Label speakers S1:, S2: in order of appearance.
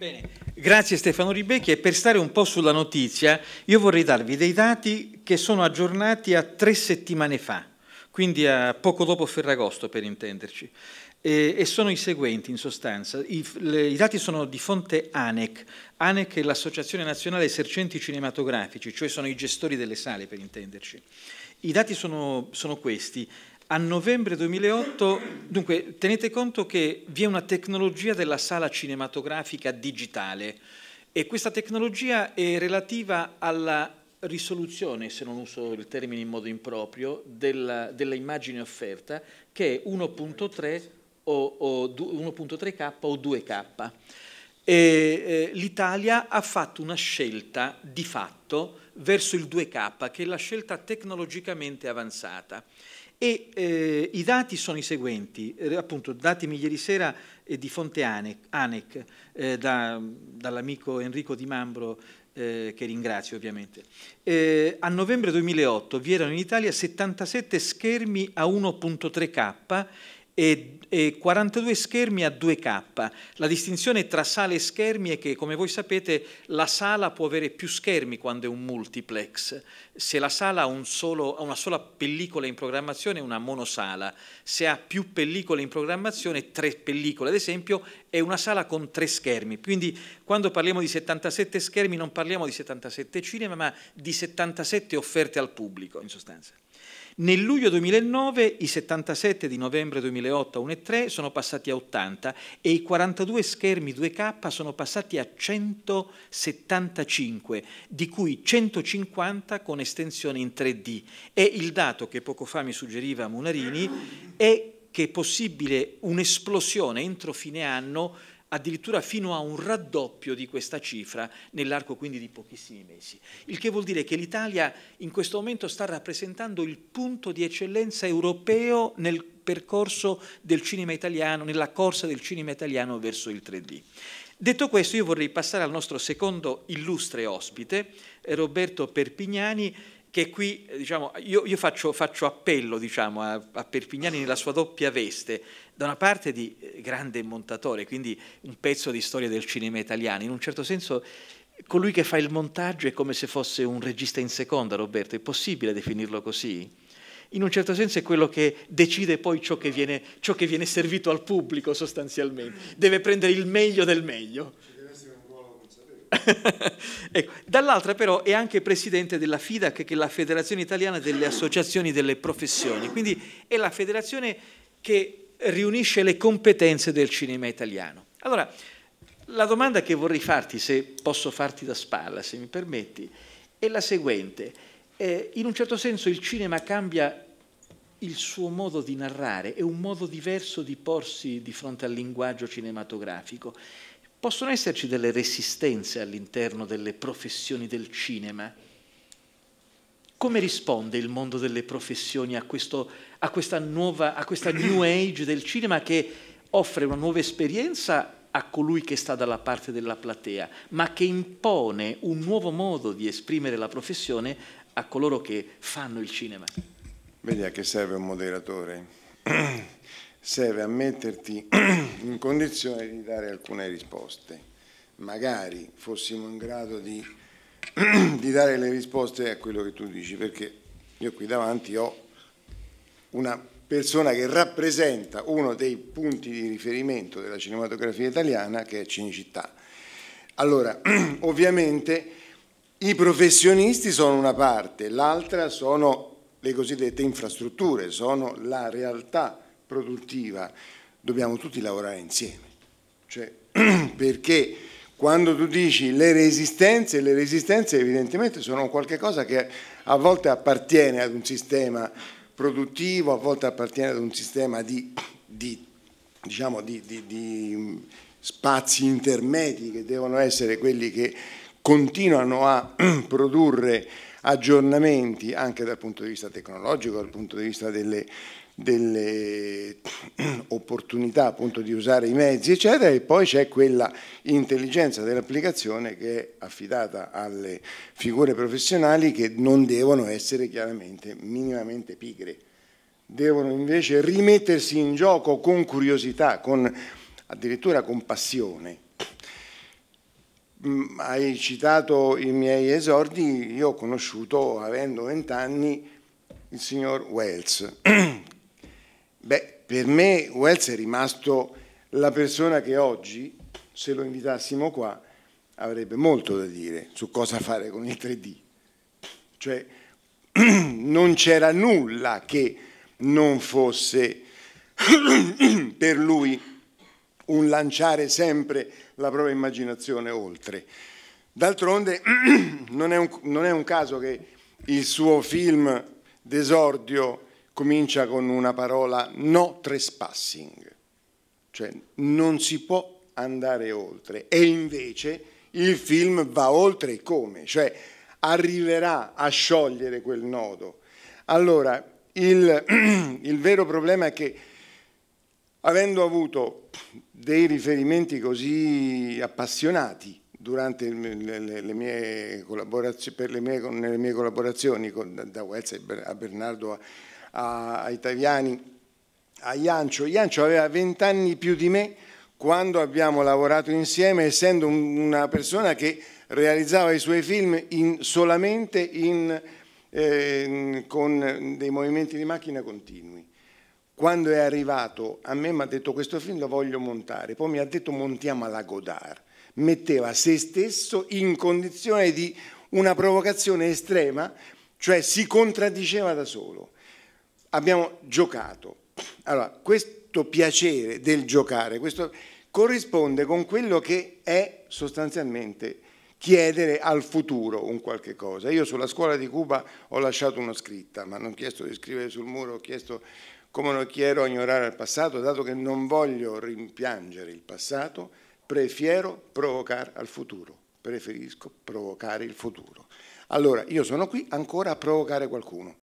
S1: Bene, grazie Stefano Ribecchi e per stare un po' sulla notizia io vorrei darvi dei dati che sono aggiornati a tre settimane fa, quindi a poco dopo Ferragosto per intenderci e sono i seguenti in sostanza. I, le, I, dati sono di fonte ANEC. ANEC è l'Associazione Nazionale Esercenti Cinematografici, cioè sono i gestori delle sale per intenderci. I dati sono, sono questi a novembre 2008, dunque tenete conto che vi è una tecnologia della sala cinematografica digitale e questa tecnologia è relativa alla risoluzione, se non uso il termine in modo improprio, della, della immagine offerta che è 1.3 o, o 1.3K o 2K eh, eh, l'Italia ha fatto una scelta di fatto verso il 2K, che è la scelta tecnologicamente avanzata. E eh, i dati sono i seguenti, eh, appunto datemi ieri sera eh, di Fonte Anec, eh, da, dall'amico Enrico Di Mambro eh, che ringrazio ovviamente. Eh, a novembre 2008 vi erano in Italia 77 schermi a 1.3K e, e 42 schermi a 2K. La distinzione tra sale e schermi è che, come voi sapete, la sala può avere più schermi quando è un multiplex. Se la sala ha, un solo, ha una sola pellicola in programmazione è una monosala. Se ha più pellicole in programmazione, tre pellicole ad esempio, è una sala con tre schermi. Quindi quando parliamo di 77 schermi non parliamo di 77 cinema, ma di 77 offerte al pubblico in sostanza. Nel luglio 2009 i 77 di novembre 2008 a 3 sono passati a 80 e i 42 schermi 2K sono passati a 175, di cui 150 con estensione in 3D. E il dato che poco fa mi suggeriva Munarini è che è possibile un'esplosione entro fine anno addirittura fino a un raddoppio di questa cifra nell'arco quindi di pochissimi mesi. Il che vuol dire che l'Italia in questo momento sta rappresentando il punto di eccellenza europeo nel percorso del cinema italiano, nella corsa del cinema italiano verso il 3D. Detto questo io vorrei passare al nostro secondo illustre ospite, Roberto Perpignani, che qui eh, diciamo, io, io faccio, faccio, appello diciamo, a, a, Perpignani nella sua doppia veste, da una parte di eh, grande montatore, quindi un pezzo di storia del cinema italiano, in un certo senso colui che fa il montaggio è come se fosse un regista in seconda, Roberto, è possibile definirlo così? In un certo senso è quello che decide poi ciò che viene, ciò che viene servito al pubblico sostanzialmente, deve prendere il meglio del meglio. ecco. Dall'altra però è anche presidente della FIDAC, che è la Federazione Italiana delle Associazioni delle Professioni, quindi è la federazione che riunisce le competenze del cinema italiano. Allora, la domanda che vorrei farti, se posso farti da spalla, se mi permetti, è la seguente. Eh, in un certo senso il cinema cambia il suo modo di narrare, è un modo diverso di porsi di fronte al linguaggio cinematografico. Possono esserci delle resistenze all'interno delle professioni del cinema? Come risponde il mondo delle professioni a, questo, a, questa, nuova, a questa new age del cinema che offre una nuova esperienza a colui che sta dalla parte della platea, ma che impone un nuovo modo di esprimere la professione a coloro che fanno il cinema.
S2: Vedi a che serve un moderatore? serve a metterti in condizione di dare alcune risposte. Magari fossimo in grado di, di dare le risposte a quello che tu dici, perché io qui davanti ho una persona che rappresenta uno dei punti di riferimento della cinematografia italiana che è Cinecittà. Allora, ovviamente i professionisti sono una parte, l'altra sono le cosiddette infrastrutture, sono la realtà produttiva, dobbiamo tutti lavorare insieme. Cioè, perché quando tu dici le resistenze, le resistenze evidentemente sono qualcosa che a volte appartiene ad un sistema produttivo, a volte appartiene ad un sistema di, di, diciamo, di, di mm, spazi intermedi che devono essere quelli che continuano a produrre aggiornamenti anche dal punto di vista tecnologico, dal punto di vista delle, delle opportunità appunto di usare i mezzi eccetera e poi c'è quella intelligenza dell'applicazione che è affidata alle figure professionali che non devono essere chiaramente minimamente pigre devono invece rimettersi in gioco con curiosità con, addirittura con passione mm, hai citato i miei esordi, io ho conosciuto, avendo vent'anni, il signor Wells, Beh, per me Wells è rimasto la persona che oggi, se lo invitassimo qua, avrebbe molto da dire su cosa fare con il 3D. Cioè, non c'era nulla che non fosse per lui un lanciare sempre la propria immaginazione oltre. D'altronde non, non, è un caso che il suo film d'esordio comincia con una parola no trespassing, cioè non si può andare oltre e invece il film va oltre come, cioè arriverà a sciogliere quel nodo. Allora, il, il vero problema è che avendo avuto dei riferimenti così appassionati durante le mie collaborazioni, le mie, nelle mie collaborazioni con, da Wells a Bernardo a, a, a Taviani, a Iancio. Iancio aveva vent'anni più di me quando abbiamo lavorato insieme, essendo un, una persona che realizzava i suoi film in, solamente in, eh, con dei movimenti di macchina continui. Quando è arrivato a me mi ha detto questo film lo voglio montare, poi mi ha detto montiamo alla Godard. Metteva se stesso in condizione di una provocazione estrema, cioè si contraddiceva da solo abbiamo giocato. Allora, questo piacere del giocare questo corrisponde con quello che è sostanzialmente chiedere al futuro un qualche cosa. Io sulla scuola di Cuba ho lasciato una scritta, ma non ho chiesto di scrivere sul muro, ho chiesto come non chiedo ignorare il passato, dato che non voglio rimpiangere il passato, prefiero provocare al futuro, preferisco provocare il futuro. Allora, io sono qui ancora a provocare qualcuno.